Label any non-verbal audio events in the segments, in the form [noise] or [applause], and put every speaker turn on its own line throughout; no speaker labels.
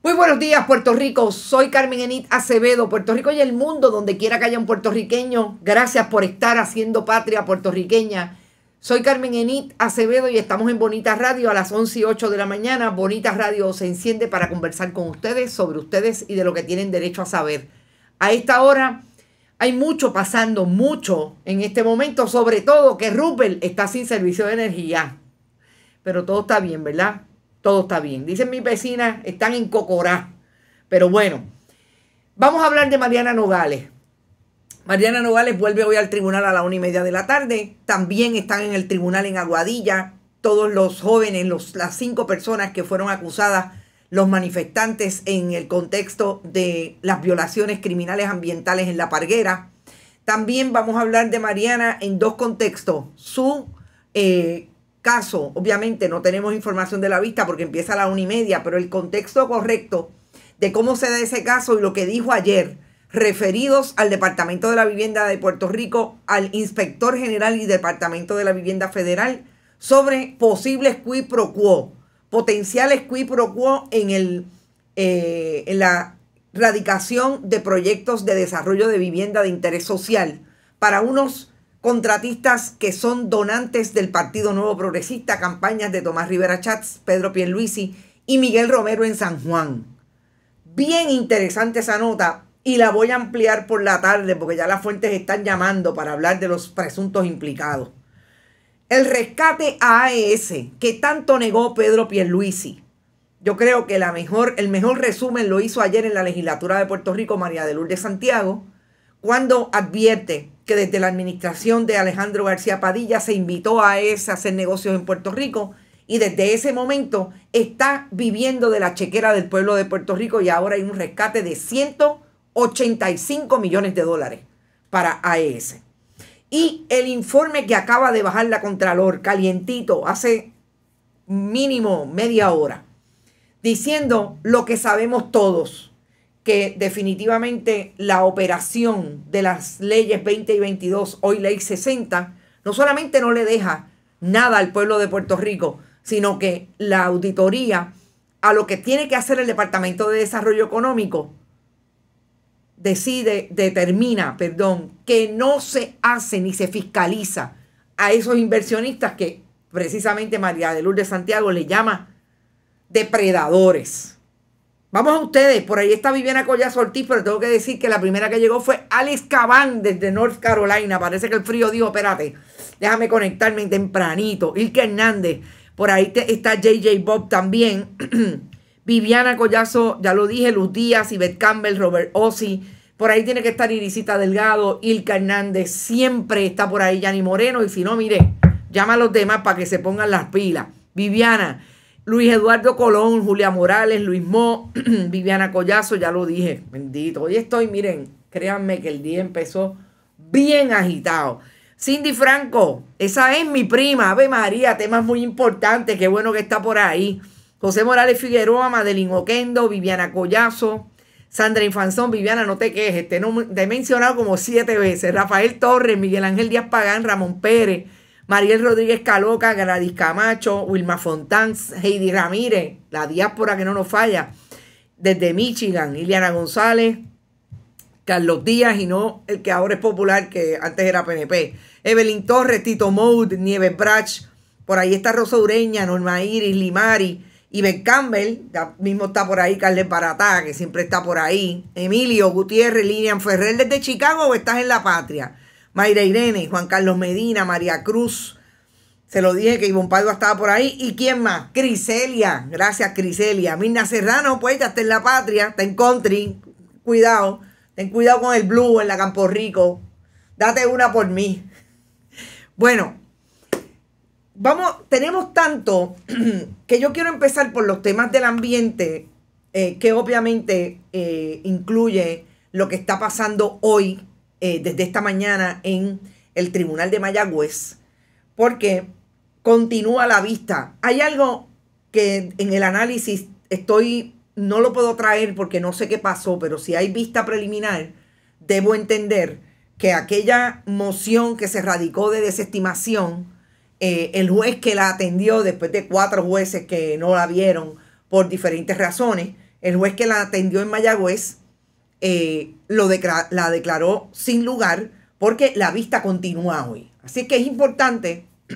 Muy buenos días, Puerto Rico. Soy Carmen Enid Acevedo, Puerto Rico y el mundo, donde quiera que haya un puertorriqueño. Gracias por estar haciendo patria puertorriqueña. Soy Carmen Enid Acevedo y estamos en Bonita Radio a las 11 y 8 de la mañana. Bonita Radio se enciende para conversar con ustedes, sobre ustedes y de lo que tienen derecho a saber. A esta hora hay mucho pasando, mucho en este momento, sobre todo que Rupert está sin servicio de energía. Pero todo está bien, ¿verdad? todo está bien. Dicen mis vecinas, están en Cocorá. Pero bueno, vamos a hablar de Mariana Nogales. Mariana Nogales vuelve hoy al tribunal a la una y media de la tarde. También están en el tribunal en Aguadilla todos los jóvenes, las cinco personas que fueron acusadas, los manifestantes en el contexto de las violaciones criminales ambientales en la Parguera. También vamos a hablar de Mariana en dos contextos. Su eh, caso, obviamente no tenemos información de la vista porque empieza a la una y media, pero el contexto correcto de cómo se da ese caso y lo que dijo ayer, referidos al Departamento de la Vivienda de Puerto Rico, al Inspector General y Departamento de la Vivienda Federal, sobre posibles QuiproQuo, pro quo, potenciales quid en, eh, en la radicación de proyectos de desarrollo de vivienda de interés social para unos contratistas que son donantes del Partido Nuevo Progresista, campañas de Tomás Rivera Chats, Pedro Pierluisi y Miguel Romero en San Juan. Bien interesante esa nota y la voy a ampliar por la tarde porque ya las fuentes están llamando para hablar de los presuntos implicados. El rescate a AES que tanto negó Pedro Pierluisi. Yo creo que la mejor, el mejor resumen lo hizo ayer en la legislatura de Puerto Rico María de Lourdes Santiago cuando advierte que desde la administración de Alejandro García Padilla se invitó a AES a hacer negocios en Puerto Rico y desde ese momento está viviendo de la chequera del pueblo de Puerto Rico y ahora hay un rescate de 185 millones de dólares para AES. Y el informe que acaba de bajar la Contralor, calientito, hace mínimo media hora, diciendo lo que sabemos todos que definitivamente la operación de las leyes 20 y 22, hoy ley 60, no solamente no le deja nada al pueblo de Puerto Rico, sino que la auditoría a lo que tiene que hacer el Departamento de Desarrollo Económico decide, determina, perdón, que no se hace ni se fiscaliza a esos inversionistas que precisamente María de Lourdes Santiago le llama depredadores. Vamos a ustedes, por ahí está Viviana Collazo Ortiz, pero tengo que decir que la primera que llegó fue Alice Cabán desde North Carolina. Parece que el frío dijo, espérate, déjame conectarme tempranito. Ilke Hernández, por ahí está JJ Bob también. [clears throat] Viviana Collazo, ya lo dije, Luz Díaz, Ivette Campbell, Robert Ossi. Por ahí tiene que estar Irisita Delgado, Ilka Hernández, siempre está por ahí Yanni Moreno. Y si no, mire, llama a los demás para que se pongan las pilas. Viviana, Luis Eduardo Colón, Julia Morales, Luis Mo, [clears throat] Viviana Collazo, ya lo dije, bendito. Hoy estoy, miren, créanme que el día empezó bien agitado. Cindy Franco, esa es mi prima, Ave María, temas muy importantes, qué bueno que está por ahí. José Morales Figueroa, Madeline Oquendo, Viviana Collazo, Sandra Infanzón, Viviana, no te quejes, te, he mencionado como siete veces. Rafael Torres, Miguel Ángel Díaz Pagán, Ramón Pérez, Mariel Rodríguez Caloca, Gladys Camacho, Wilma Fontán, Heidi Ramírez, la diáspora que no nos falla, desde Michigan, Iliana González, Carlos Díaz y no el que ahora es popular, que antes era PNP, Evelyn Torres, Tito Mode, Nieves Brach, por ahí está Rosa Ureña, Norma Iris, Limari, Iber Campbell, mismo está por ahí, Carles Baratá, que siempre está por ahí, Emilio Gutiérrez, Lilian Ferrer, desde Chicago estás en la patria. Mayra Irene, Juan Carlos Medina, María Cruz. Se lo dije que Ivonne Padua estaba por ahí. ¿Y quién más? Criselia. Gracias, Criselia. Mirna Serrano, pues ya está en la patria, está en country. Cuidado. Ten cuidado con el blue en la Campo Rico. Date una por mí. Bueno, vamos, tenemos tanto [clears throat] que yo quiero empezar por los temas del ambiente, eh, que obviamente eh, incluye lo que está pasando hoy eh, desde esta mañana en el Tribunal de Mayagüez, porque continúa la vista. Hay algo que en el análisis estoy, no lo puedo traer porque no sé qué pasó, pero si hay vista preliminar, debo entender que aquella moción que se radicó de desestimación, eh, el juez que la atendió después de cuatro jueces que no la vieron por diferentes razones, el juez que la atendió en Mayagüez eh, lo la declaró sin lugar porque la vista continúa hoy. Así que es importante [clears throat]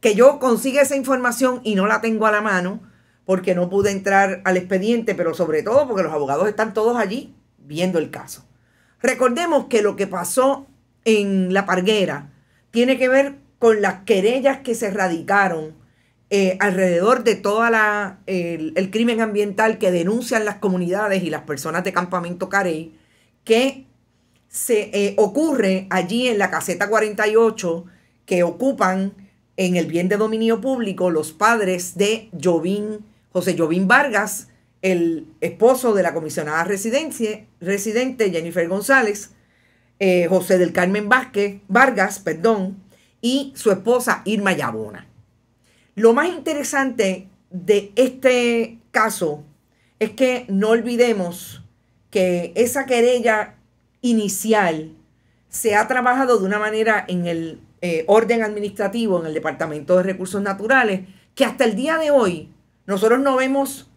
que yo consiga esa información y no la tengo a la mano porque no pude entrar al expediente, pero sobre todo porque los abogados están todos allí viendo el caso. Recordemos que lo que pasó en La Parguera tiene que ver con las querellas que se radicaron eh, alrededor de todo el, crimen ambiental que denuncian las comunidades y las personas de Campamento Carey, que se eh, ocurre allí en la caseta 48 que ocupan en el bien de dominio público los padres de José Jovín Vargas, el esposo de la comisionada residente Jennifer González, eh, José del Carmen Vázquez, Vargas, perdón, y su esposa Irma Yabona. Lo más interesante de este caso es que no olvidemos que esa querella inicial se ha trabajado de una manera en el eh, orden administrativo, en el Departamento de Recursos Naturales, que hasta el día de hoy nosotros no vemos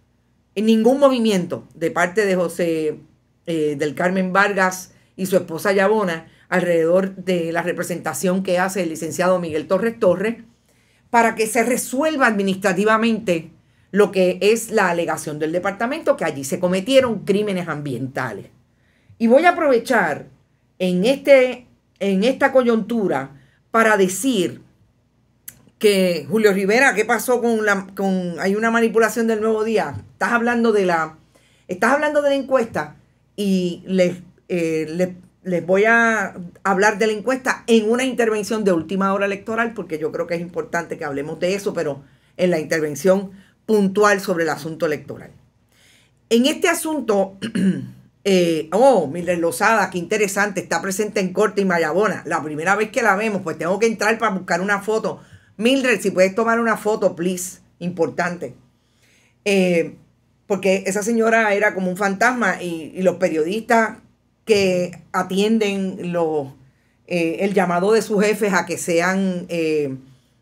ningún movimiento de parte de José eh, del Carmen Vargas y su esposa Yabona alrededor de la representación que hace el licenciado Miguel Torres Torres para que se resuelva administrativamente lo que es la alegación del departamento, que allí se cometieron crímenes ambientales. Y voy a aprovechar en, este, en esta coyuntura para decir que Julio Rivera, ¿qué pasó con la con hay una manipulación del Nuevo Día? Estás hablando de la estás hablando de la encuesta y les, eh, les les voy a hablar de la encuesta en una intervención de última hora electoral, porque yo creo que es importante que hablemos de eso, pero en la intervención puntual sobre el asunto electoral. En este asunto, [clears throat] eh, oh, Mildred Lozada, qué interesante, está presente en Corte y Mayabona. La primera vez que la vemos, pues tengo que entrar para buscar una foto. Mildred, si puedes tomar una foto, please, importante. Eh, porque esa señora era como un fantasma y los periodistas que atienden los, eh, el llamado de sus jefes a que sean eh,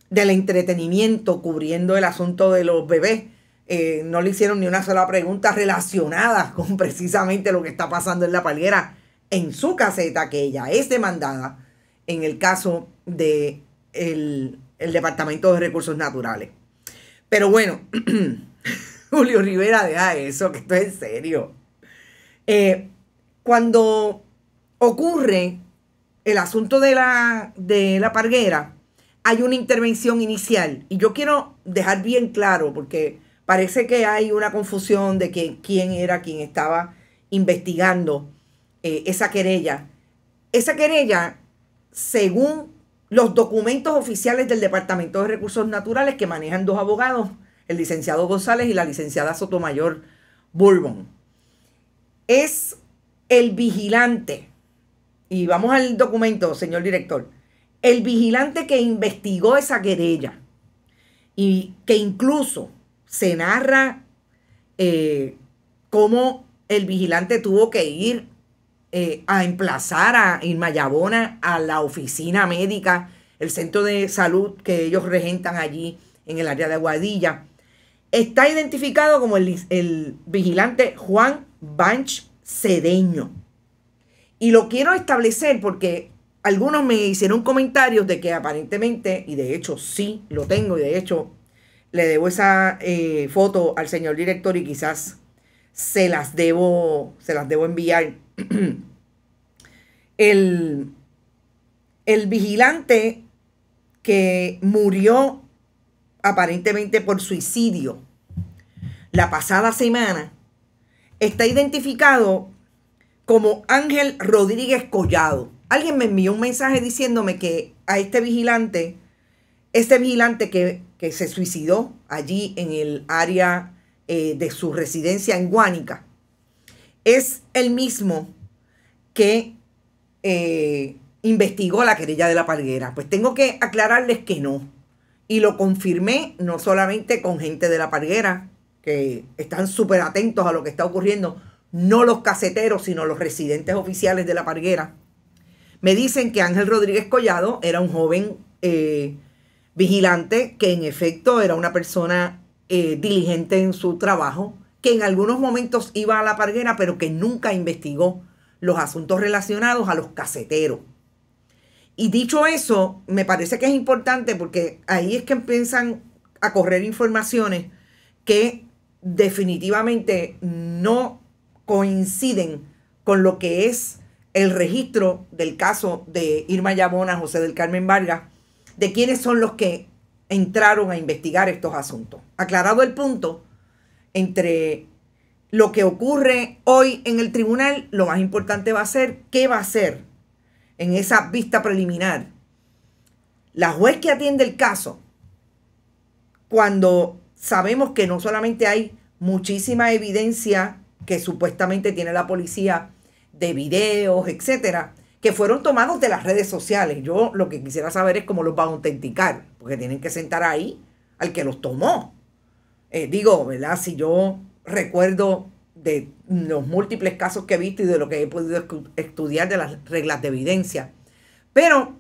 del entretenimiento cubriendo el asunto de los bebés. Eh, no le hicieron ni una sola pregunta relacionada [laughs] con precisamente lo que está pasando en la palguera en su caseta, que ella es demandada en el caso del de el, Departamento de Recursos Naturales. Pero bueno, [clears throat] Julio Rivera, deja eso, que esto es en serio cuando ocurre el asunto de la, de la parguera, hay una intervención inicial. Y yo quiero dejar bien claro, porque parece que hay una confusión de que, quién era quien estaba investigando eh, esa querella. Esa querella, según los documentos oficiales del Departamento de Recursos Naturales que manejan dos abogados, el licenciado González y la licenciada Sotomayor Bourbon, es el vigilante, y vamos al documento, señor director, el vigilante que investigó esa querella y que incluso se narra eh, cómo el vigilante tuvo que ir eh, a emplazar a Irma Yabona a la oficina médica, el centro de salud que ellos regentan allí en el área de Aguadilla. Está identificado como el, el vigilante Juan Banch cedeño. Y lo quiero establecer porque algunos me hicieron comentarios de que aparentemente, y de hecho sí lo tengo, y de hecho le debo esa eh, foto al señor director y quizás se las debo, se las debo enviar. [clears throat] el vigilante que murió aparentemente por suicidio la pasada semana está identificado como Ángel Rodríguez Collado. Alguien me envió un mensaje diciéndome que a este vigilante, este vigilante que, se suicidó allí en el área eh, de su residencia en Guánica, es el mismo que eh, investigó la querella de la Palguera. Pues tengo que aclararles que no. Y lo confirmé no solamente con gente de la Palguera, que están súper atentos a lo que está ocurriendo, no los caseteros, sino los residentes oficiales de la parguera, me dicen que Ángel Rodríguez Collado era un joven eh, vigilante, que en efecto era una persona eh, diligente en su trabajo, que en algunos momentos iba a la parguera, pero que nunca investigó los asuntos relacionados a los caseteros. Y dicho eso, me parece que es importante porque ahí es que empiezan a correr informaciones que definitivamente no coinciden con lo que es el registro del caso de Irma Yabona, José del Carmen Vargas, de quiénes son los que entraron a investigar estos asuntos. Aclarado el punto entre lo que ocurre hoy en el tribunal, lo más importante va a ser qué va a ser en esa vista preliminar. La juez que atiende el caso, cuando sabemos que no solamente hay muchísima evidencia que supuestamente tiene la policía de videos, etcétera, que fueron tomados de las redes sociales. Yo lo que quisiera saber es cómo los va a autenticar, porque tienen que sentar ahí al que los tomó. Eh, digo, ¿verdad? Si yo recuerdo de los múltiples casos que he visto y de lo que he podido estudiar de las reglas de evidencia. Pero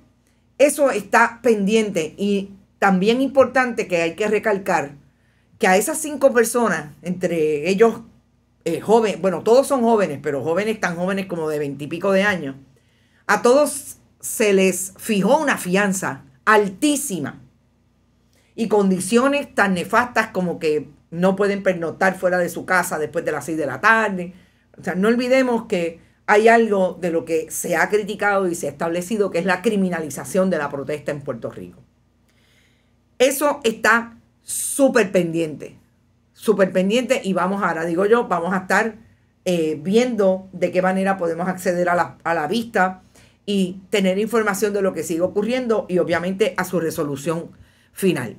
eso está pendiente y también importante que hay que recalcar que a esas cinco personas, entre ellos eh, jóvenes, bueno, todos son jóvenes, pero jóvenes tan jóvenes como de veintipico de años, a todos se les fijó una fianza altísima y condiciones tan nefastas como que no pueden pernoctar fuera de su casa después de las seis de la tarde. O sea, no olvidemos que hay algo de lo que se ha criticado y se ha establecido que es la criminalización de la protesta en Puerto Rico. Eso está súper pendiente, súper pendiente y vamos ahora, digo yo, vamos a estar eh, viendo de qué manera podemos acceder a la, vista y tener información de lo que sigue ocurriendo y obviamente a su resolución final.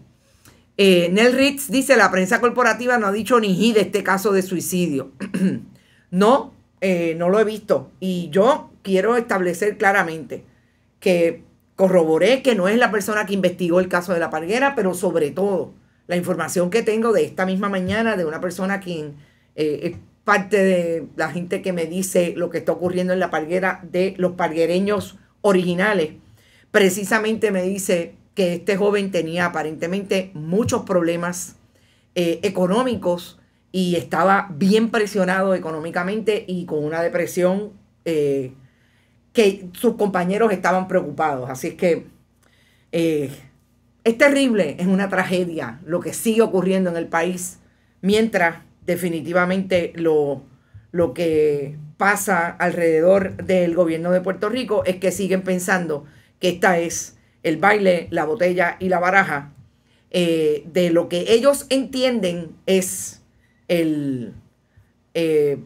Eh, Nel Ritz dice, la prensa corporativa no ha dicho ni ji de este caso de suicidio. [clears throat] no, eh, no lo he visto. Y yo quiero establecer claramente que corroboré que no es la persona que investigó el caso de la parguera, pero sobre todo la información que tengo de esta misma mañana de una persona quien eh, es parte de la gente que me dice lo que está ocurriendo en la parguera de los parguereños originales, precisamente me dice que este joven tenía aparentemente muchos problemas eh, económicos y estaba bien presionado económicamente y con una depresión eh, que sus compañeros estaban preocupados. Así es que es terrible, es una tragedia lo que sigue ocurriendo en el país, mientras definitivamente lo, lo que pasa alrededor del gobierno de Puerto Rico es que siguen pensando que esta es el baile, la botella y la baraja eh, de lo que ellos entienden es el, eh,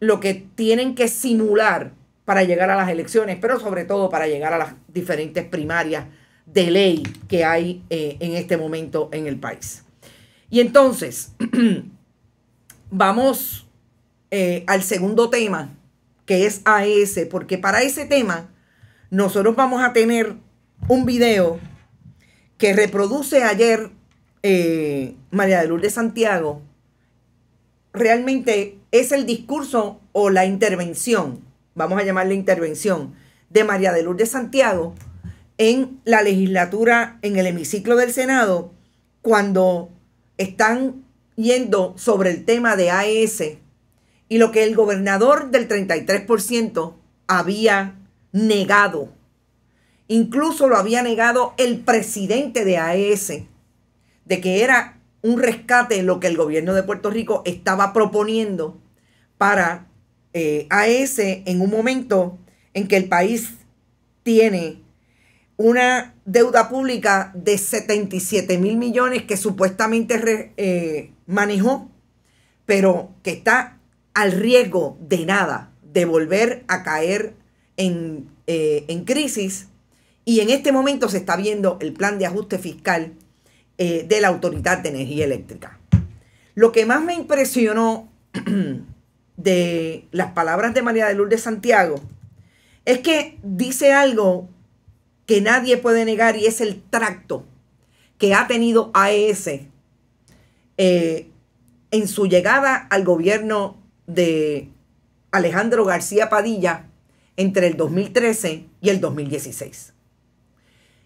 lo que tienen que simular para llegar a las elecciones, pero sobre todo para llegar a las diferentes primarias de ley que hay eh, en este momento en el país. Y entonces, [clears throat] vamos eh, al segundo tema, que es AES, porque para ese tema nosotros vamos a tener un video que reproduce ayer eh, María de Lourdes Santiago. Realmente es el discurso o la intervención, vamos a llamarle intervención, de María de Lourdes Santiago en la legislatura, en el hemiciclo del Senado, cuando están yendo sobre el tema de AES y lo que el gobernador del 33% había negado. Incluso lo había negado el presidente de AES, de que era un rescate lo que el gobierno de Puerto Rico estaba proponiendo para eh, AES en un momento en que el país tiene una deuda pública de 77 mil millones que supuestamente eh, manejó, pero que está al riesgo de nada, de volver a caer eh, en, crisis. Y en este momento se está viendo el plan de ajuste fiscal eh, de la Autoridad de Energía Eléctrica. Lo que más me impresionó [clears throat] de las palabras de María de Lourdes Santiago es que dice algo que nadie puede negar y es el tracto que ha tenido AES eh, en su llegada al gobierno de Alejandro García Padilla entre el 2013 y el 2016.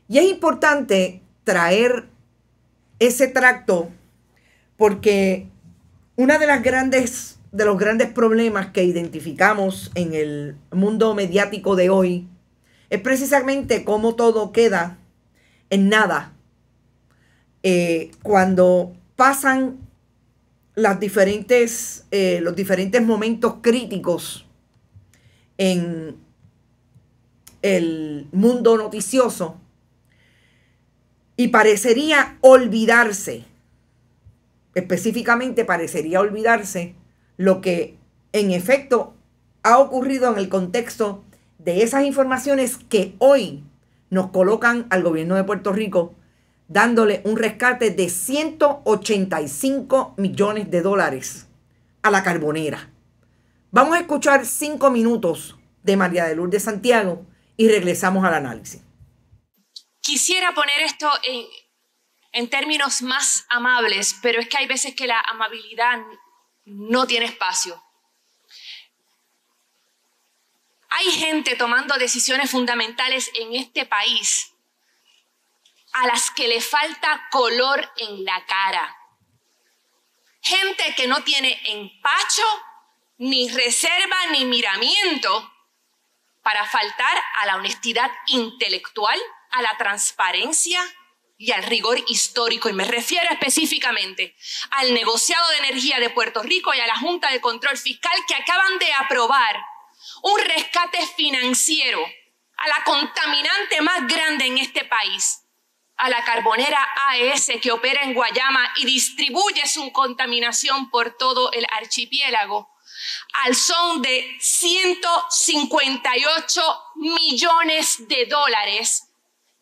Y es importante traer ese tracto porque una de las grandes de los grandes problemas que identificamos en el mundo mediático de hoy es eh, precisamente cómo todo queda en nada eh, cuando pasan diferentes, eh, los diferentes momentos críticos en el mundo noticioso y parecería olvidarse, específicamente parecería olvidarse lo que en efecto ha ocurrido en el contexto de esas informaciones que hoy nos colocan al gobierno de Puerto Rico dándole un rescate de 185 millones de dólares a la carbonera. Vamos a escuchar cinco minutos de María de Lourdes Santiago y regresamos al análisis.
Quisiera poner esto en, en términos más amables, pero es que hay veces que la amabilidad no tiene espacio. hay gente tomando decisiones fundamentales en este país a las que le falta color en la cara. Gente que no tiene empacho, ni reserva, ni miramiento para faltar a la honestidad intelectual, a la transparencia y al rigor histórico. Y me refiero específicamente al negociado de energía de Puerto Rico y a la Junta de Control Fiscal que acaban de aprobar un rescate financiero a la contaminante más grande en este país, a la carbonera AES que opera en Guayama y distribuye su contaminación por todo el archipiélago, al son de 158 millones de dólares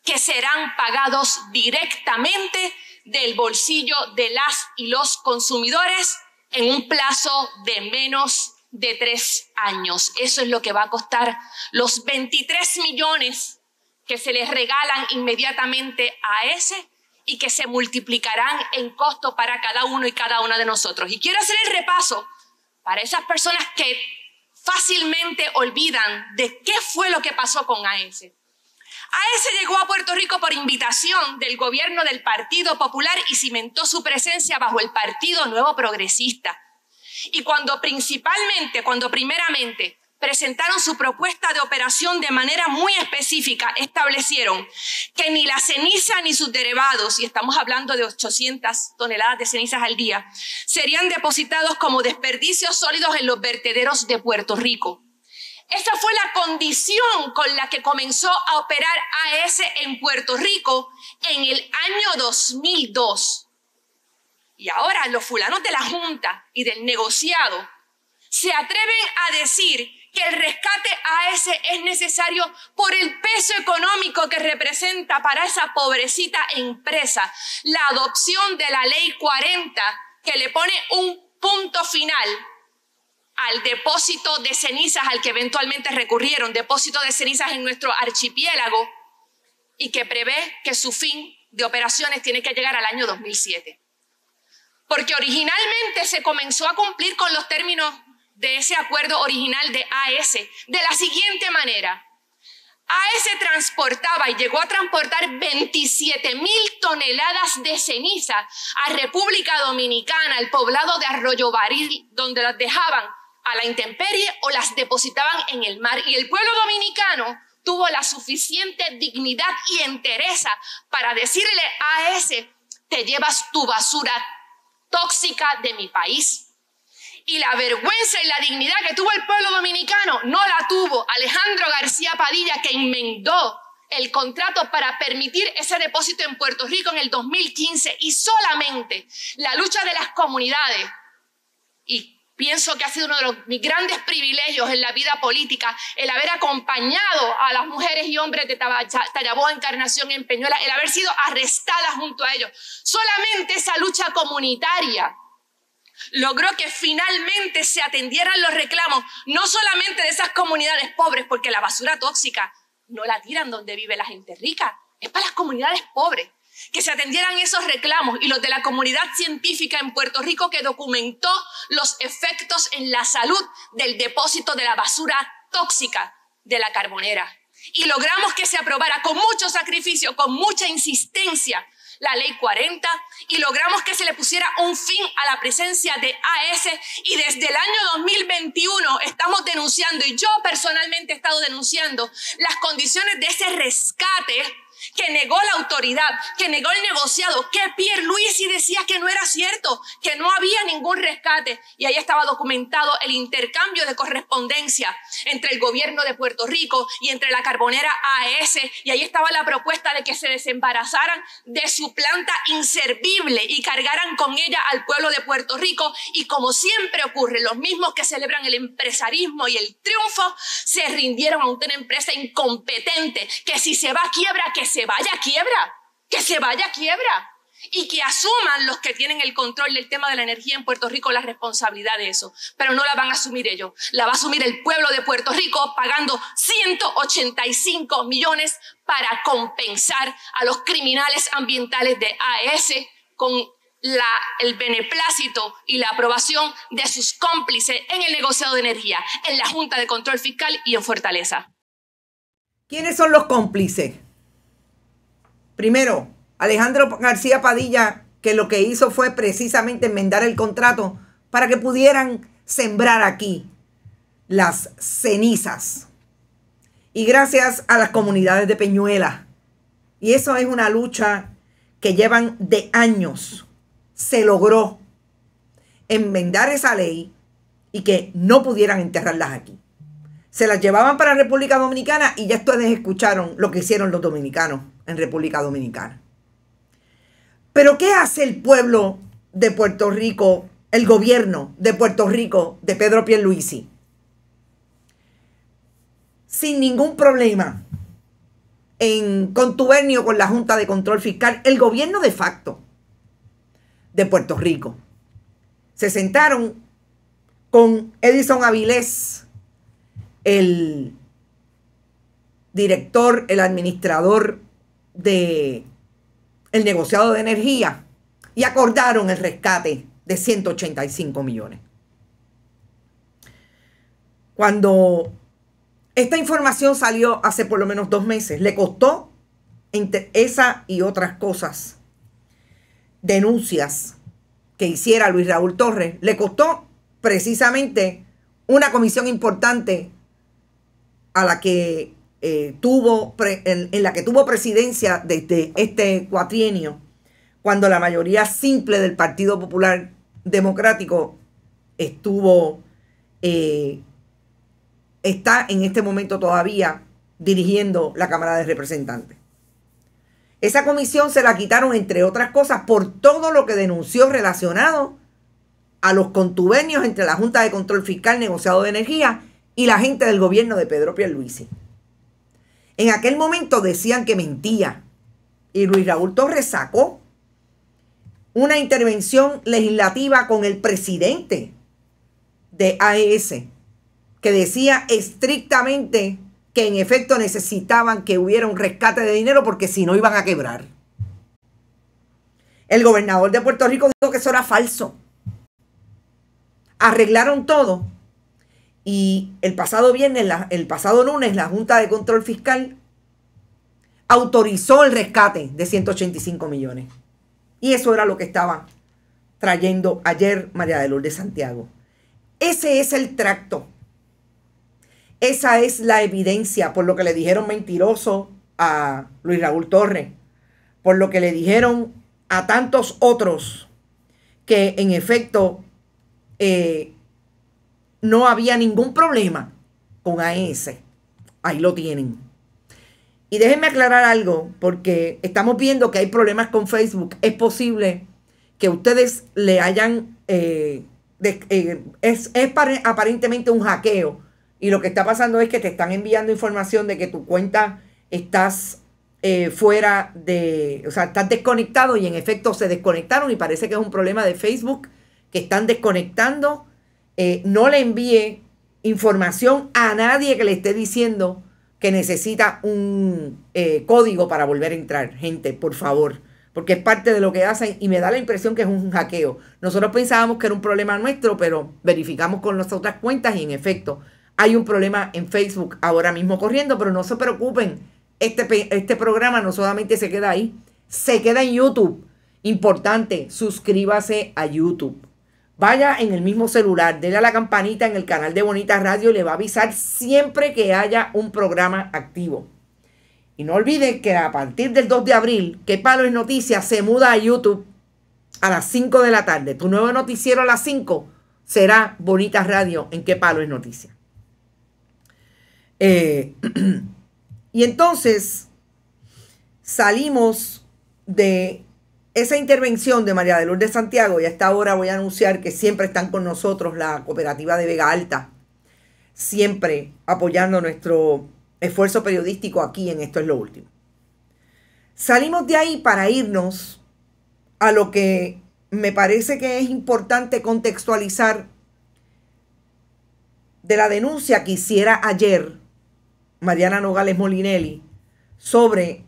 que serán pagados directamente del bolsillo de las y los consumidores en un plazo de menos de tres años. Eso es lo que va a costar los 23 millones que se les regalan inmediatamente a ese y que se multiplicarán en costo para cada uno y cada una de nosotros. Y quiero hacer el repaso para esas personas que fácilmente olvidan de qué fue lo que pasó con AES. AES llegó a Puerto Rico por invitación del gobierno del Partido Popular y cimentó su presencia bajo el Partido Nuevo Progresista. Y cuando principalmente, cuando primeramente presentaron su propuesta de operación de manera muy específica, establecieron que ni la ceniza ni sus derivados, y estamos hablando de 800 toneladas de cenizas al día, serían depositados como desperdicios sólidos en los vertederos de Puerto Rico. Esa fue la condición con la que comenzó a operar AES en Puerto Rico en el año 2002. Y ahora los fulanos de la Junta y del negociado se atreven a decir que el rescate a ese es necesario por el peso económico que representa para esa pobrecita empresa la adopción de la ley 40 que le pone un punto final al depósito de cenizas al que eventualmente recurrieron, depósito de cenizas en nuestro archipiélago y que prevé que su fin de operaciones tiene que llegar al año 2007 porque originalmente se comenzó a cumplir con los términos de ese acuerdo original de AS de la siguiente manera. AS transportaba y llegó a transportar 27 mil toneladas de ceniza a República Dominicana, al poblado de Arroyo Baril, donde las dejaban a la intemperie o las depositaban en el mar. Y el pueblo dominicano tuvo la suficiente dignidad y entereza para decirle a A.S. te llevas tu basura, tóxica de mi país. Y la vergüenza y la dignidad que tuvo el pueblo dominicano no la tuvo Alejandro García Padilla, que enmendó el contrato para permitir ese depósito en Puerto Rico en el 2015 y solamente la lucha de las comunidades y Pienso que ha sido uno de los, mis grandes privilegios en la vida política el haber acompañado a las mujeres y hombres de Tallabó, Encarnación, en Peñuela, el haber sido arrestada junto a ellos. Solamente esa lucha comunitaria logró que finalmente se atendieran los reclamos, no solamente de esas comunidades pobres, porque la basura tóxica no la tiran donde vive la gente rica, es para las comunidades pobres que se atendieran esos reclamos y los de la comunidad científica en Puerto Rico que documentó los efectos en la salud del depósito de la basura tóxica de la carbonera. Y logramos que se aprobara con mucho sacrificio, con mucha insistencia, la ley 40 y logramos que se le pusiera un fin a la presencia de AS e y desde el año 2021 estamos denunciando y yo personalmente he estado denunciando las condiciones de ese rescate que negó la autoridad, que negó el negociado, que y decía que no era cierto, que no había ningún rescate. Y ahí estaba documentado el intercambio de correspondencia entre el gobierno de Puerto Rico y entre la carbonera AES. Y ahí estaba la propuesta de que se desembarazaran de su planta inservible y cargaran con ella al pueblo de Puerto Rico. Y como siempre ocurre, los mismos que celebran el empresarismo y el triunfo se rindieron a una empresa incompetente que si se va a quiebra, que se se vaya a quiebra, que se vaya a quiebra y que asuman los que tienen el control del tema de la energía en Puerto Rico la responsabilidad de eso. Pero no la van a asumir ellos, la va a asumir el pueblo de Puerto Rico pagando 185 millones para compensar a los criminales ambientales de AES con el beneplácito y la aprobación de sus cómplices en el negocio de energía, en la Junta de Control Fiscal y en Fortaleza.
¿Quiénes son los cómplices? Primero, Alejandro García Padilla, que lo que hizo fue precisamente enmendar el contrato para que pudieran sembrar aquí las cenizas. Y gracias a las comunidades de Peñuela. Y eso es una lucha que llevan de años. Se logró enmendar esa ley y que no pudieran enterrarlas aquí se las llevaban para República Dominicana y ya ustedes escucharon lo que hicieron los dominicanos en República Dominicana. Pero ¿qué hace el pueblo de Puerto Rico, el gobierno de Puerto Rico, de Pedro Pierluisi? Sin ningún problema, en contubernio con la Junta de Control Fiscal, el gobierno de facto de Puerto Rico. Se sentaron con Edison Avilés, el director, el administrador de el negociado de energía y acordaron el rescate de 185 millones. Cuando esta información salió hace por lo menos dos meses, le costó entre esa y otras cosas, denuncias que hiciera Luis Raúl Torres, le costó precisamente una comisión importante a la que eh, tuvo en, la que tuvo presidencia desde este cuatrienio, cuando la mayoría simple del Partido Popular Democrático estuvo eh, está en este momento todavía dirigiendo la Cámara de Representantes. Esa comisión se la quitaron, entre otras cosas, por todo lo que denunció relacionado a los contubernios entre la Junta de Control Fiscal, Negociado de Energía y la gente del gobierno de Pedro Pierluisi. En aquel momento decían que mentía y Luis Raúl Torres sacó una intervención legislativa con el presidente de AES que decía estrictamente que en efecto necesitaban que hubiera un rescate de dinero porque si no iban a quebrar. El gobernador de Puerto Rico dijo que eso era falso. Arreglaron todo y el pasado viernes, el pasado lunes, la Junta de Control Fiscal autorizó el rescate de 185 millones. Y eso era lo que estaba trayendo ayer María de Lourdes Santiago. Ese es el tracto. Esa es la evidencia por lo que le dijeron mentiroso a Luis Raúl Torres, por lo que le dijeron a tantos otros que en efecto eh, no había ningún problema con AES. Ahí lo tienen. Y déjenme aclarar algo, porque estamos viendo que hay problemas con Facebook. Es posible que ustedes le hayan... Eh, eh, es, aparentemente un hackeo. Y lo que está pasando es que te están enviando información de que tu cuenta estás eh, fuera de, o sea, estás desconectado y en efecto se desconectaron y parece que es un problema de Facebook que están desconectando eh, no le envíe información a nadie que le esté diciendo que necesita un eh, código para volver a entrar. Gente, por favor, porque es parte de lo que hacen y me da la impresión que es un hackeo. Nosotros pensábamos que era un problema nuestro, pero verificamos con nuestras otras cuentas y en efecto hay un problema en Facebook ahora mismo corriendo, pero no se preocupen, este, este programa no solamente se queda ahí, se queda en YouTube. Importante, suscríbase a YouTube. Vaya en el mismo celular, déle a la campanita en el canal de Bonita Radio y le va a avisar siempre que haya un programa activo. Y no olvides que a partir del 2 de abril, Que Palo es Noticias se muda a YouTube a las 5 de la tarde. Tu nuevo noticiero a las 5 será Bonita Radio en Que Palo es Noticias. Eh, [clears throat] y entonces salimos de esa intervención de María de Lourdes Santiago, y a esta hora voy a anunciar que siempre están con nosotros la cooperativa de Vega Alta, siempre apoyando nuestro esfuerzo periodístico aquí en Esto es lo Último. Salimos de ahí para irnos a lo que me parece que es importante contextualizar de la denuncia que hiciera ayer Mariana Nogales Molinelli sobre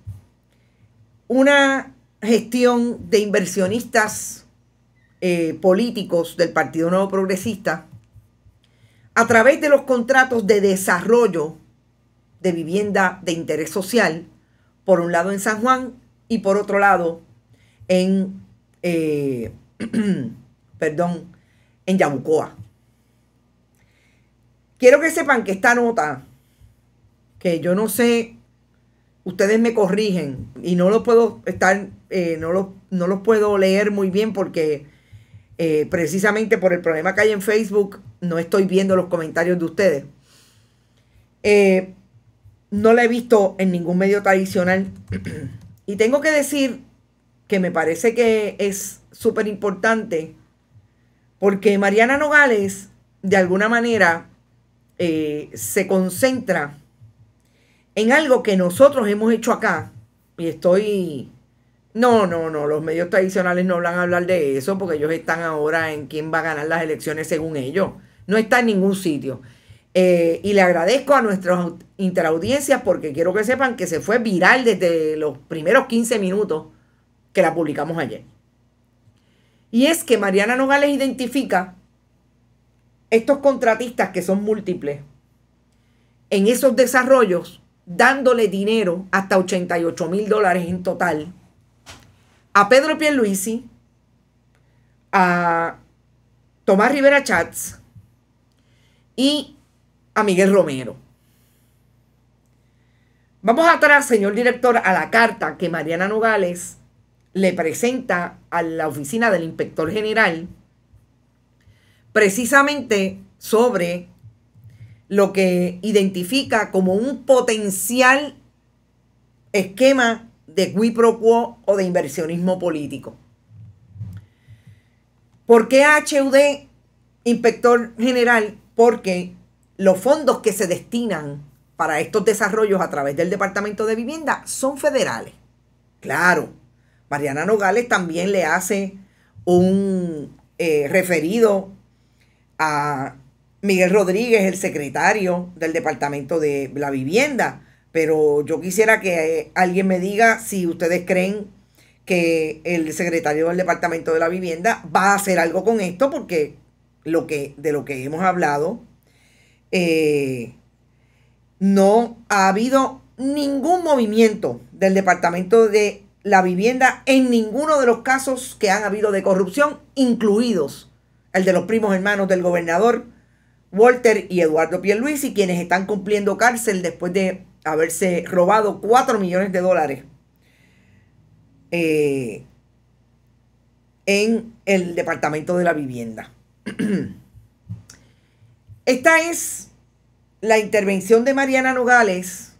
una gestión de inversionistas eh, políticos del Partido Nuevo Progresista a través de los contratos de desarrollo de vivienda de interés social, por un lado en San Juan y por otro lado en, eh, [clears throat] perdón, en Yabucoa. Quiero que sepan que esta nota, que yo no sé ustedes me corrigen y no los puedo estar, eh, no, no puedo leer muy bien porque eh, precisamente por el problema que hay en Facebook no estoy viendo los comentarios de ustedes. Eh, no la he visto en ningún medio tradicional y tengo que decir que me parece que es súper importante porque Mariana Nogales de alguna manera se concentra en algo que nosotros hemos hecho acá, y estoy... No, no, no, los medios tradicionales no van a hablar de eso porque ellos están ahora en quién va a ganar las elecciones según ellos. No está en ningún sitio. Eh, y le agradezco a nuestras interaudiencias porque quiero que sepan que se fue viral desde los primeros 15 minutos que la publicamos ayer. Y es que Mariana Nogales identifica estos contratistas que son múltiples en esos desarrollos dándole dinero, hasta 88 mil dólares en total, a Pedro Pierluisi, a Tomás Rivera Chats y a Miguel Romero. Vamos a atrás, señor director, a la carta que Mariana Nogales le presenta a la oficina del inspector general, precisamente sobre lo que identifica como un potencial esquema de qui o de inversionismo político. ¿Por qué HUD, inspector general? Porque los fondos que se destinan para estos desarrollos a través del Departamento de Vivienda son federales. Claro, Mariana Nogales también le hace un eh, referido a Miguel Rodríguez, el secretario del Departamento de la Vivienda. Pero yo quisiera que eh, alguien me diga si ustedes creen que el secretario del Departamento de la Vivienda va a hacer algo con esto, porque lo que, de lo que hemos hablado, eh, no ha habido ningún movimiento del Departamento de la Vivienda en ninguno de los casos que han habido de corrupción, incluidos el de los primos hermanos del gobernador Walter y Eduardo y quienes están cumpliendo cárcel después de haberse robado 4 millones de dólares eh, en el Departamento de la Vivienda. [clears throat] Esta es la intervención de Mariana Nogales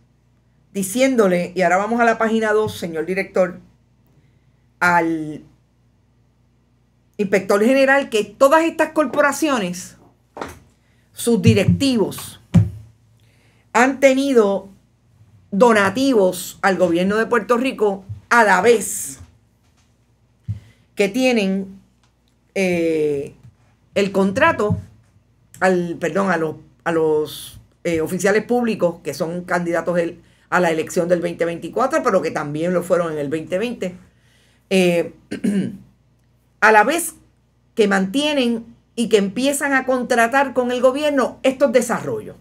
diciéndole, y ahora vamos a la página 2, señor director, al inspector general que todas estas corporaciones sus directivos han tenido donativos al gobierno de Puerto Rico a la vez que tienen eh, el contrato al, perdón, a los, a los eh, oficiales públicos que son candidatos a la elección del 2024, pero que también lo fueron en el 2020, eh, [clears throat] a la vez que mantienen y que empiezan a contratar con el gobierno estos desarrollos.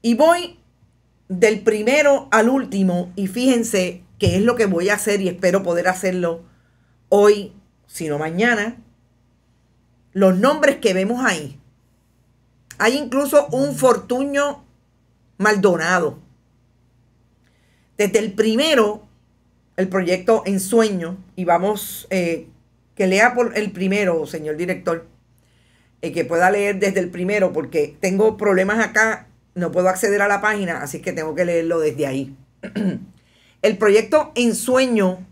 Y voy del primero al último y fíjense qué es lo que voy a hacer y espero poder hacerlo hoy, si no mañana. Los nombres que vemos ahí. Hay incluso un Fortuño Maldonado. Desde el primero, el proyecto Sueño, y vamos eh, que lea por el primero, señor director, eh, que pueda leer desde el primero, porque tengo problemas acá, no puedo acceder a la página, así que tengo que leerlo desde ahí. [clears throat] el proyecto Sueño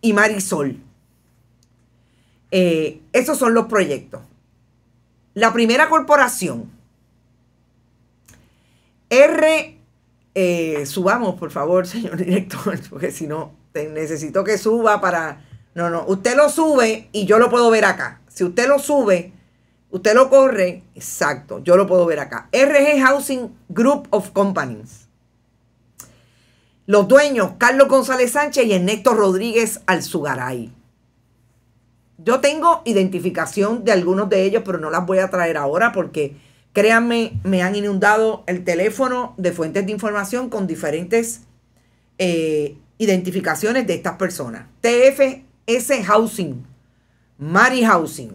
y Marisol. Eh, esos son los proyectos. La primera corporación. R, eh, subamos por favor, [laughs] señor director, porque si no, necesito que suba para no, no, usted lo sube y yo lo puedo ver acá. Si usted lo sube, usted lo corre, exacto, yo lo puedo ver acá. RG Housing Group of Companies. Los dueños, Carlos González Sánchez y Ernesto Rodríguez Alzugaray. Yo tengo identificación de algunos de ellos, pero no las voy a traer ahora porque, créanme, me han inundado el teléfono de fuentes de información con diferentes eh, identificaciones de estas personas. TF s Housing, Mari Housing,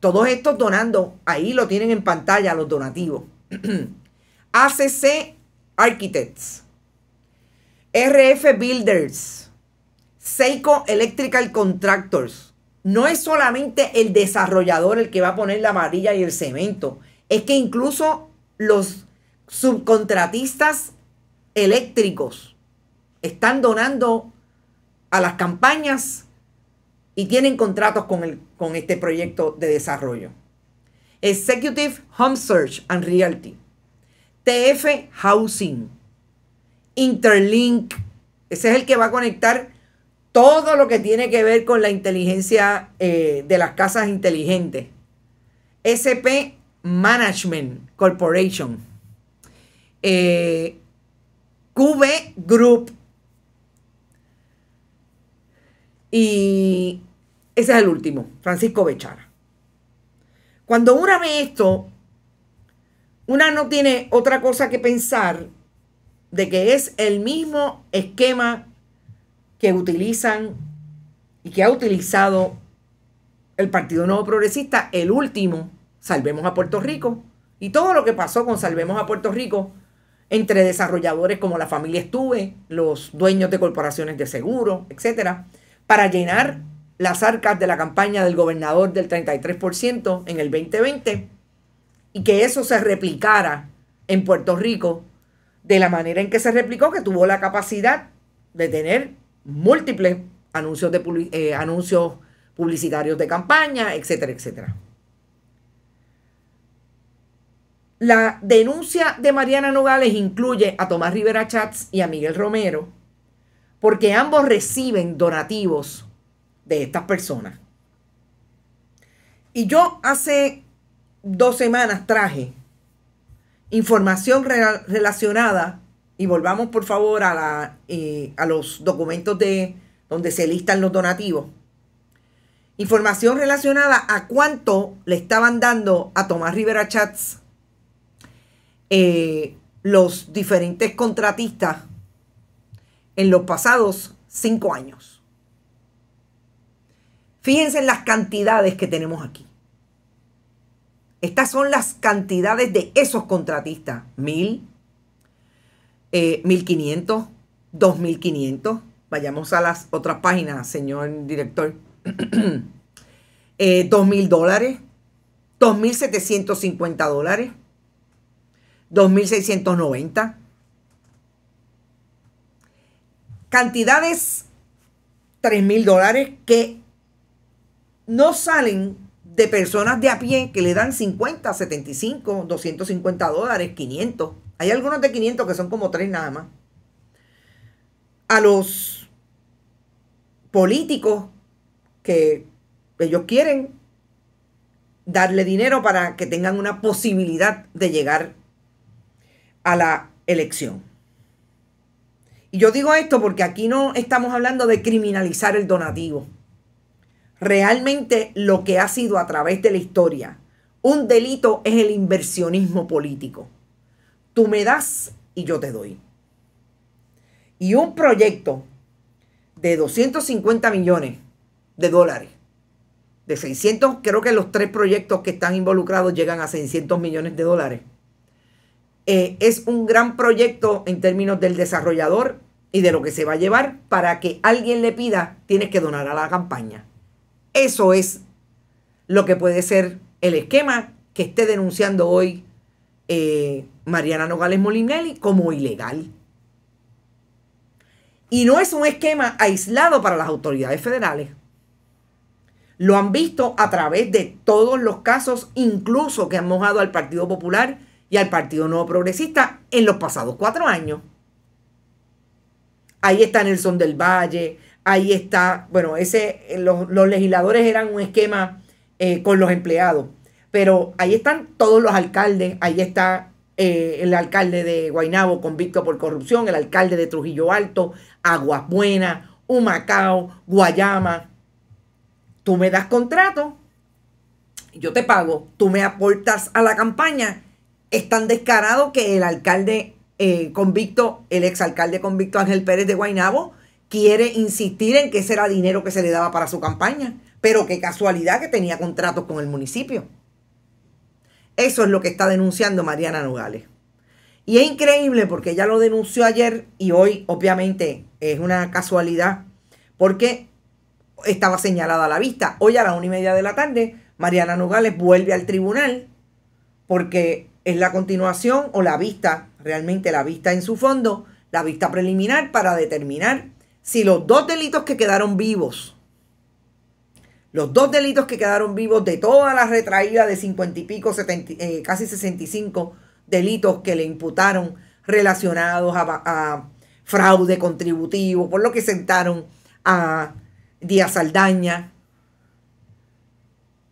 todos estos donando, ahí lo tienen en pantalla los donativos. ACC [clears throat] Architects, RF Builders, Seiko Electrical Contractors. No es solamente el desarrollador el que va a poner la amarilla y el cemento, es que incluso los subcontratistas eléctricos están donando a las campañas y tienen contratos con, este proyecto de desarrollo. Executive Home Search and Realty, TF Housing, Interlink, ese es el que va a conectar todo lo que tiene que ver con la inteligencia eh, de las casas inteligentes. SP Management Corporation. Eh, Group. Y ese es el último, Francisco Bechara. Cuando una ve esto, una no tiene otra cosa que pensar de que es el mismo esquema que utilizan y que ha utilizado el Partido Nuevo Progresista, el último, Salvemos a Puerto Rico, y todo lo que pasó con Salvemos a Puerto Rico entre desarrolladores como la familia Estuve, los dueños de corporaciones de seguro, etcétera, para llenar las arcas de la campaña del gobernador del 33% en el 2020 y que eso se replicara en Puerto Rico de la manera en que se replicó, que tuvo la capacidad de tener múltiples anuncios, de, eh, anuncios publicitarios de campaña, etcétera, etcétera. La denuncia de Mariana Nogales incluye a Tomás Rivera Chats y a Miguel Romero, porque ambos reciben donativos de estas personas. Y yo hace dos semanas traje información relacionada, y volvamos por favor a, eh, a los documentos de donde se listan los donativos. Información relacionada a cuánto le estaban dando a Tomás Rivera Chats eh, los diferentes contratistas en los pasados cinco años. Fíjense en las cantidades que tenemos aquí. Estas son las cantidades de esos contratistas. 1000, eh, Dos mil quinientos. Vayamos a las otras páginas, señor director. [clears throat] Eh, dos mil dólares, Dos mil cincuenta dólares, Dos mil noventa. Cantidades Tres mil dólares que no salen de personas de a pie que le dan 50, 75, 250 dólares, 500. Hay algunos de 500 que son como tres nada más. A los políticos que ellos quieren darle dinero para que tengan una posibilidad de llegar a la elección. Y yo digo esto porque aquí no estamos hablando de criminalizar el donativo realmente lo que ha sido a través de la historia un delito es el inversionismo político. Tú me das y yo te doy. Y un proyecto de 250 millones de dólares, de 600, creo que los tres proyectos que están involucrados llegan a 600 millones de dólares. Eh, es un gran proyecto en términos del desarrollador y de lo que se va a llevar para que alguien le pida, tienes que donar a la campaña. Eso es lo que puede ser el esquema que esté denunciando hoy eh, Mariana Nogales Molinelli como ilegal. Y no es un esquema aislado para las autoridades federales. Lo han visto a través de todos los casos, incluso que han mojado al Partido Popular y al Partido Nuevo Progresista en los pasados cuatro años. Ahí está Nelson del Valle, Ahí está, bueno, ese, los, legisladores eran un esquema eh, con los empleados, pero ahí están todos los alcaldes, ahí está eh, el alcalde de Guainabo convicto por corrupción, el alcalde de Trujillo Alto, Aguas Buenas, Humacao, Guayama. Tú me das contrato, yo te pago, tú me aportas a la campaña. Es tan descarado que el alcalde eh, convicto, el exalcalde convicto Ángel Pérez de Guainabo quiere insistir en que ese era dinero que se le daba para su campaña. Pero qué casualidad que tenía contratos con el municipio. Eso es lo que está denunciando Mariana Nogales. Y es increíble porque ella lo denunció ayer y hoy obviamente es una casualidad porque estaba señalada a la vista. Hoy a la una y media de la tarde Mariana Nogales vuelve al tribunal porque es la continuación o la vista, realmente la vista en su fondo, la vista preliminar para determinar si los dos delitos que quedaron vivos, los dos delitos que quedaron vivos de toda la retraída de cincuenta y pico, eh, casi sesenta casi 65 delitos que le imputaron relacionados a, fraude contributivo, por lo que sentaron a Díaz Aldaña.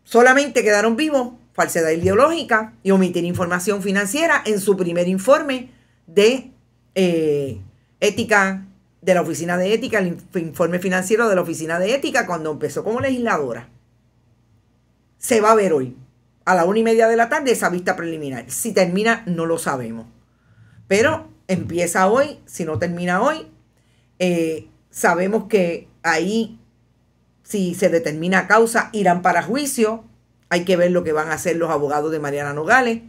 Solamente quedaron vivos falsedad ideológica y omitir información financiera en su primer informe de eh, ética de la Oficina de Ética, el informe financiero de la Oficina de Ética cuando empezó como legisladora. Se va a ver hoy, a la una y media de la tarde, esa vista preliminar. Si termina, no lo sabemos. Pero empieza hoy, si no termina hoy, eh, sabemos que ahí, si se determina causa, irán para juicio. Hay que ver lo que van a hacer los abogados de Mariana Nogales.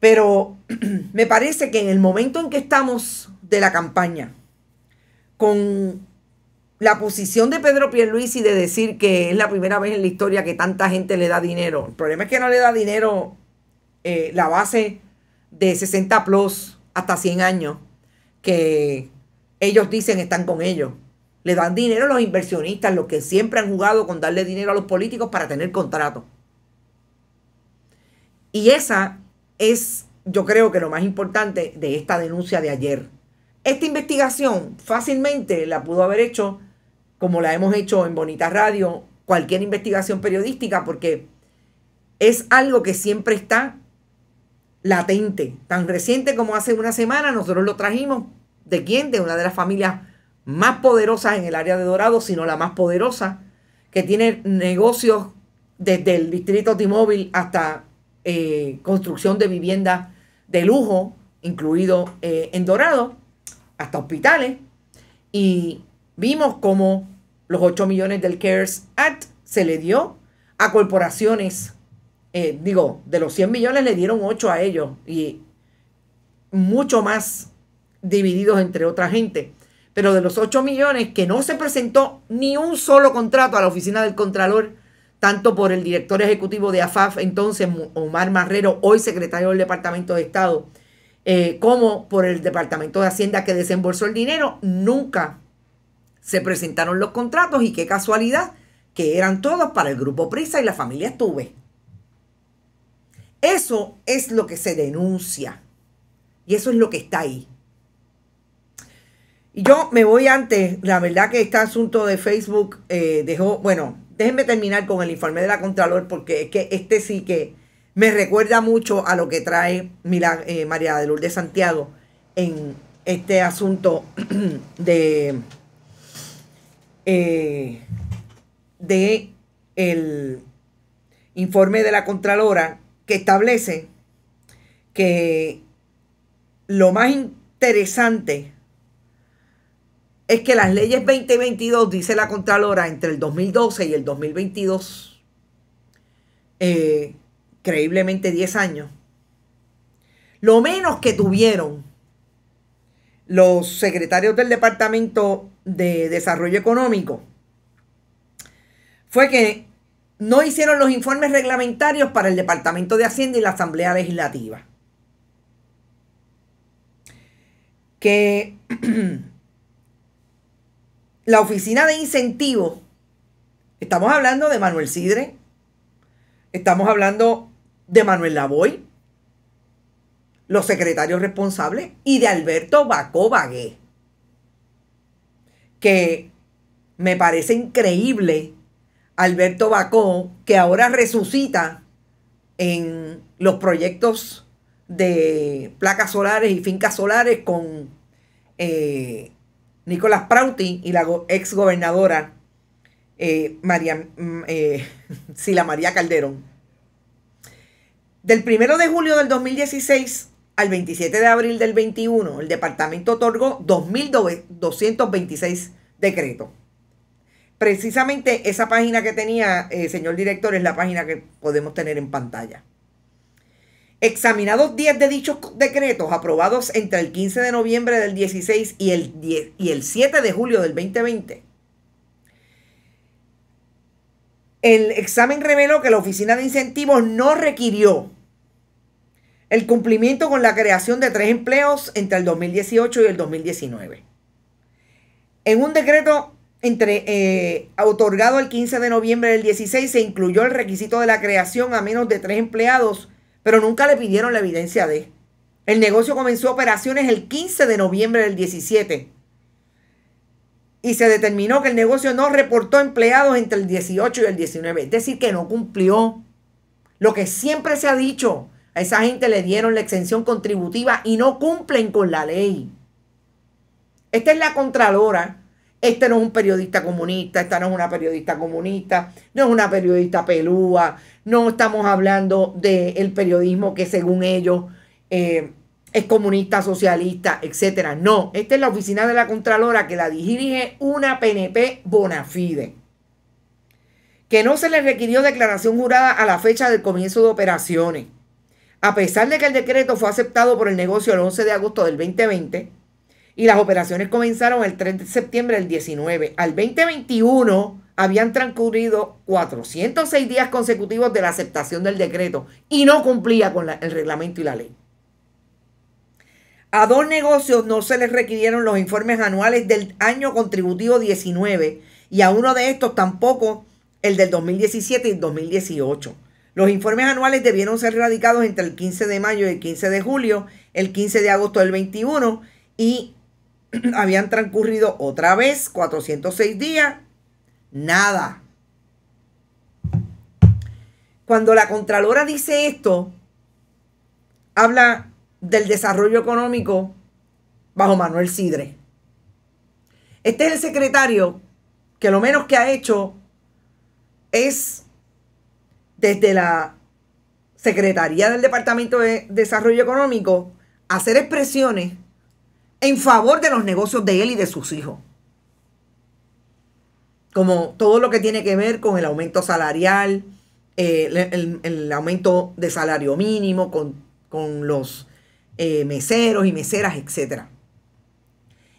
Pero [clears throat] me parece que en el momento en que estamos de la campaña, con la posición de Pedro Pierluisi de decir que es la primera vez en la historia que tanta gente le da dinero. El problema es que no le da dinero eh, la base de 60 plus hasta 100 años, que ellos dicen están con ellos. Le dan dinero a los inversionistas, los que siempre han jugado con darle dinero a los políticos para tener contrato. Y esa es, yo creo que lo más importante de esta denuncia de ayer. Esta investigación fácilmente la pudo haber hecho, como la hemos hecho en Bonita Radio, cualquier investigación periodística, porque es algo que siempre está latente, tan reciente como hace una semana, nosotros lo trajimos de quién, de una de las familias más poderosas en el área de Dorado, sino la más poderosa, que tiene negocios desde el distrito t hasta eh, construcción de viviendas de lujo, incluido eh, en Dorado hasta hospitales, y vimos cómo los 8 millones del CARES Act se le dio a corporaciones, eh, digo, de los 100 millones le dieron 8 a ellos y mucho más divididos entre otra gente. Pero de los 8 millones que no se presentó ni un solo contrato a la oficina del Contralor, tanto por el director ejecutivo de AFAF, entonces Omar Marrero, hoy secretario del Departamento de Estado, eh, como por el Departamento de Hacienda que desembolsó el dinero, nunca se presentaron los contratos y qué casualidad que eran todos para el grupo Prisa y la familia Estuve. Eso es lo que se denuncia y eso es lo que está ahí. Y yo me voy antes, la verdad que este asunto de Facebook eh, dejó, bueno, déjenme terminar con el informe de la Contralor porque es que este sí que me recuerda mucho a lo que trae eh, María María de Lourdes Santiago en este asunto [clears throat] de, eh, de el informe de la Contralora que establece que lo más interesante es que las leyes 2022, dice la Contralora, entre el 2012 y el 2022, increíblemente 10 años, lo menos que tuvieron los secretarios del Departamento de Desarrollo Económico fue que no hicieron los informes reglamentarios para el Departamento de Hacienda y la Asamblea Legislativa. Que [clears throat] la Oficina de Incentivos, estamos hablando de Manuel Sidre, estamos hablando de Manuel Lavoy, los secretarios responsables, y de Alberto Bacó Bagué. Que me parece increíble, Alberto Bacó, que ahora resucita en los proyectos de placas solares y fincas solares con eh, Nicolás Prouty y la ex gobernadora eh, María, mm, eh, [laughs] Sila María Calderón. Del 1 de julio del 2016 al 27 de abril del 21, el departamento otorgó 2.226 decretos. Precisamente esa página que tenía, eh, señor director, es la página que podemos tener en pantalla. Examinados 10 de dichos decretos aprobados entre el 15 de noviembre del 16 y el, y el 7 de julio del 2020, el examen reveló que la Oficina de Incentivos no requirió el cumplimiento con la creación de tres empleos entre el 2018 y el 2019. En un decreto entre, eh, otorgado el 15 de noviembre del 16 se incluyó el requisito de la creación a menos de tres empleados, pero nunca le pidieron la evidencia de. El negocio comenzó operaciones el 15 de noviembre del 17 y se determinó que el negocio no reportó empleados entre el 18 y el 19, es decir, que no cumplió lo que siempre se ha dicho, a esa gente le dieron la exención contributiva y no cumplen con la ley. Esta es la Contralora. Este no es un periodista comunista, esta no es una periodista comunista, no es una periodista pelúa, no estamos hablando del periodismo que según ellos eh, es comunista, socialista, etcétera, No, esta es la oficina de la Contralora que la dirige una PNP bona fide que no se le requirió declaración jurada a la fecha del comienzo de operaciones a pesar de que el decreto fue aceptado por el negocio el 11 de agosto del 2020 y las operaciones comenzaron el 3 de septiembre del 19, al 2021 habían transcurrido 406 días consecutivos de la aceptación del decreto y no cumplía con el reglamento y la ley. A dos negocios no se les requirieron los informes anuales del año contributivo 19 y a uno de estos tampoco el del 2017 y el 2018. Los informes anuales debieron ser radicados entre el 15 de mayo y el 15 de julio, el 15 de agosto del 21 y [clears throat] habían transcurrido otra vez 406 días. Nada. Cuando la Contralora dice esto, habla del desarrollo económico bajo Manuel Sidre. Este es el secretario que lo menos que ha hecho es desde la Secretaría del Departamento de Desarrollo Económico hacer expresiones en favor de los negocios de él y de sus hijos. Como todo lo que tiene que ver con el aumento salarial, eh, el, aumento de salario mínimo, con, los eh, meseros y meseras, etc.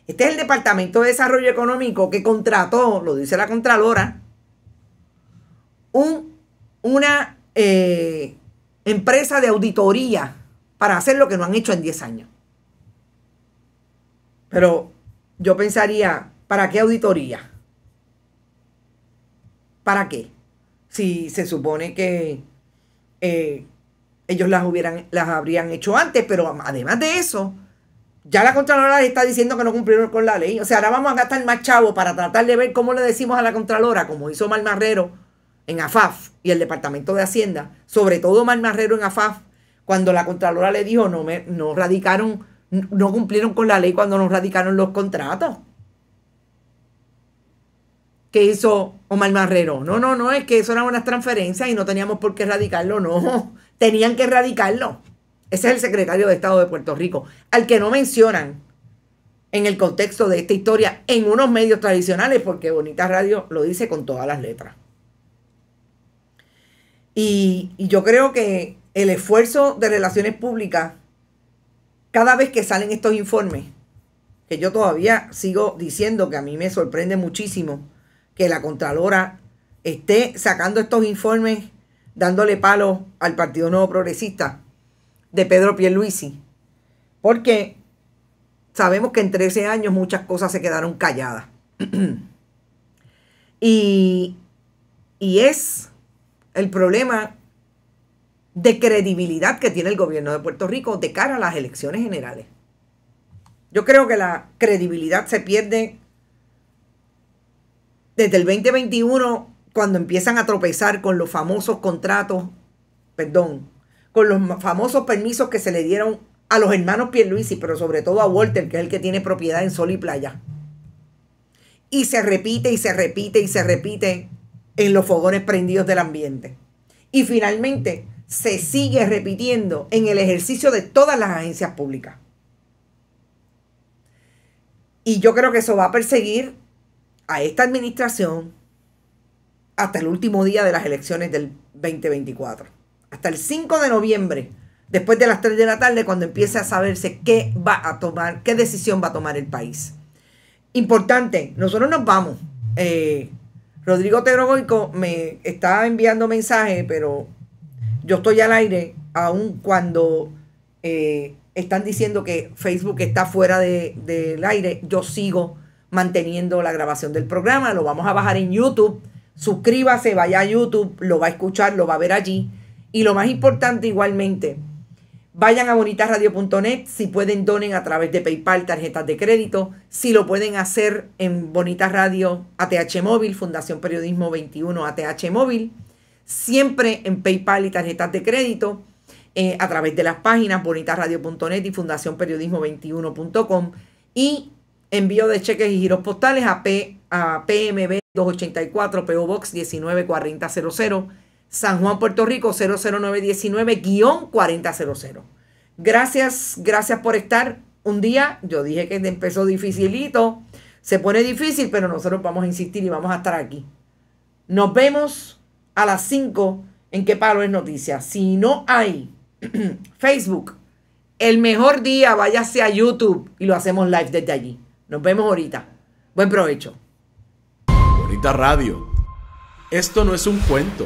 Este es el Departamento de Desarrollo Económico que contrató, lo dice la Contralora, un una eh, empresa de auditoría para hacer lo que no han hecho en 10 años. Pero yo pensaría, ¿para qué auditoría? ¿Para qué? Si se supone que eh, ellos las, hubieran, las habrían hecho antes, pero además de eso, ya la Contralora está diciendo que no cumplieron con la ley. O sea, ahora vamos a gastar más chavo para tratar de ver cómo le decimos a la Contralora, como hizo Malmarrero en AFAF y el Departamento de Hacienda, sobre todo Marrero en AFAF, cuando la Contralora le dijo no, me, no radicaron, no cumplieron con la ley cuando nos radicaron los contratos. ¿Qué hizo Omar Marrero? No, no, no, es que eso eran unas transferencias y no teníamos por qué radicarlo, no, [laughs] tenían que radicarlo. Ese es el secretario de Estado de Puerto Rico, al que no mencionan en el contexto de esta historia en unos medios tradicionales, porque Bonita Radio lo dice con todas las letras. Y, yo creo que el esfuerzo de relaciones públicas, cada vez que salen estos informes, que yo todavía sigo diciendo que a mí me sorprende muchísimo que la Contralora esté sacando estos informes, dándole palo al Partido Nuevo Progresista de Pedro Pierluisi. Porque sabemos que en 13 años muchas cosas se quedaron calladas. [clears throat] y es el problema de credibilidad que tiene el gobierno de Puerto Rico de cara a las elecciones generales. Yo creo que la credibilidad se pierde desde el 2021 cuando empiezan a tropezar con los famosos contratos, perdón, con los famosos permisos que se le dieron a los hermanos Pierluisi, pero sobre todo a Walter, que es el que tiene propiedad en Sol y Playa. Y se repite y se repite y se repite en los fogones prendidos del ambiente. Y finalmente, se sigue repitiendo en el ejercicio de todas las agencias públicas. Y yo creo que eso va a perseguir a esta administración hasta el último día de las elecciones del 2024. Hasta el 5 de noviembre, después de las 3 de la tarde, cuando empiece a saberse qué va a tomar, qué decisión va a tomar el país. Importante, nosotros nos vamos. Eh, Rodrigo Terogoico me está enviando mensaje, pero yo estoy al aire aun cuando eh, están diciendo que Facebook está fuera del de, aire. Yo sigo manteniendo la grabación del programa, lo vamos a bajar en YouTube. Suscríbase, vaya a YouTube, lo va a escuchar, lo va a ver allí. Y lo más importante igualmente, Vayan a bonitasradio.net, si pueden donen a través de PayPal, tarjetas de crédito, si lo pueden hacer en Bonitas Radio ATH Móvil, Fundación Periodismo 21 ATH Móvil, siempre en PayPal y tarjetas de crédito, eh, a través de las páginas bonitasradio.net y fundacionperiodismo21.com y envío de cheques y giros postales a, P, a PMB 284 PO Box 194000 San Juan, Puerto Rico 00919-4000. Gracias, gracias por estar. Un día, yo dije que empezó dificilito, se pone difícil, pero nosotros vamos a insistir y vamos a estar aquí. Nos vemos a las 5 en qué palo es noticia. Si no hay [clears throat] Facebook, el mejor día váyase a YouTube y lo hacemos live desde allí. Nos vemos ahorita. Buen provecho.
Bonita radio. Esto no es un cuento.